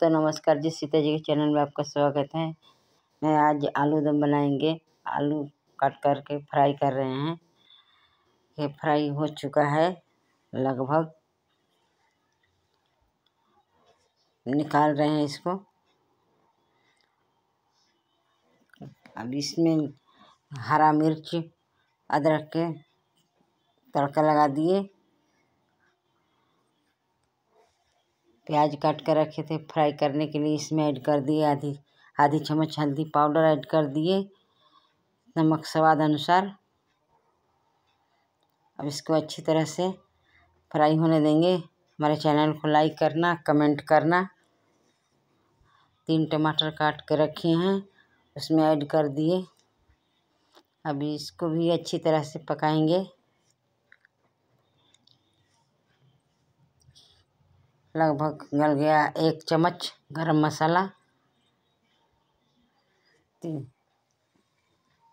दोस्तों नमस्कार जी सीता जी के चैनल में आपका स्वागत है मैं आज आलू दम बनाएंगे आलू काट करके फ्राई कर रहे हैं ये फ्राई हो चुका है लगभग निकाल रहे हैं इसको अब इसमें हरा मिर्च अदरक के तड़का लगा दिए प्याज काट कर रखे थे फ्राई करने के लिए इसमें ऐड कर दिए आधी आधी चम्मच हल्दी पाउडर ऐड कर दिए नमक स्वाद अनुसार अब इसको अच्छी तरह से फ्राई होने देंगे हमारे चैनल को लाइक करना कमेंट करना तीन टमाटर काट के रखे हैं उसमें ऐड कर दिए अभी इसको भी अच्छी तरह से पकाएंगे लगभग गल गया एक चम्मच गरम मसाला तीन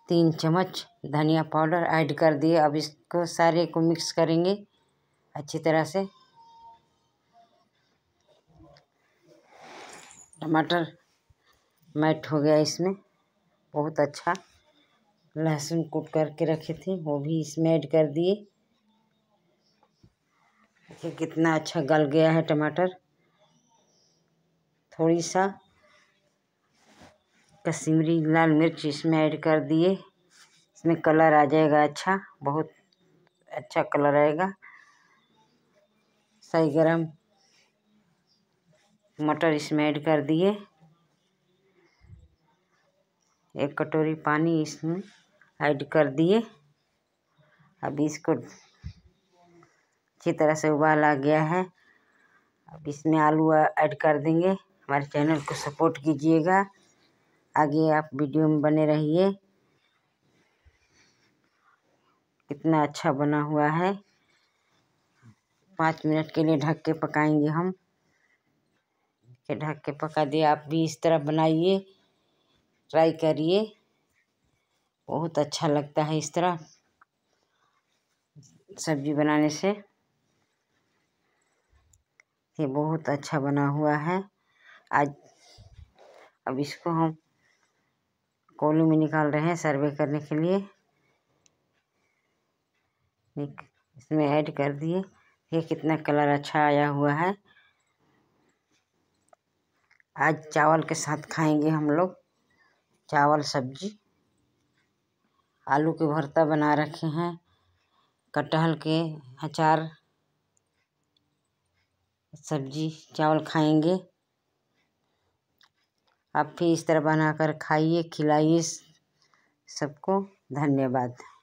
तीन चम्मच धनिया पाउडर ऐड कर दिए अब इसको सारे को मिक्स करेंगे अच्छी तरह से टमाटर मैट हो गया इसमें बहुत अच्छा लहसुन कूट करके रखे थे वो भी इसमें ऐड कर दिए देखिए कितना अच्छा गल गया है टमाटर थोड़ी सा कश्मीरी लाल मिर्च इसमें ऐड कर दिए इसमें कलर आ जाएगा अच्छा बहुत अच्छा कलर आएगा सही गरम मटर इसमें ऐड कर दिए एक कटोरी पानी इसमें ऐड कर दिए अब इसको अच्छी तरह से उबाल आ गया है अब इसमें आलू ऐड कर देंगे हमारे चैनल को सपोर्ट कीजिएगा आगे आप वीडियो में बने रहिए कितना अच्छा बना हुआ है पाँच मिनट के लिए ढक के पकाएंगे हम के ढक के पका दिए आप भी इस तरह बनाइए ट्राई करिए बहुत अच्छा लगता है इस तरह सब्जी बनाने से ये बहुत अच्छा बना हुआ है आज अब इसको हम कोल्हू में निकाल रहे हैं सर्वे करने के लिए इसमें ऐड कर दिए ये कितना कलर अच्छा आया हुआ है आज चावल के साथ खाएंगे हम लोग चावल सब्जी आलू के भरता बना रखे हैं कटहल के अचार सब्जी चावल खाएँगे आप भी इस तरह बनाकर खाइए खिलाइए सबको धन्यवाद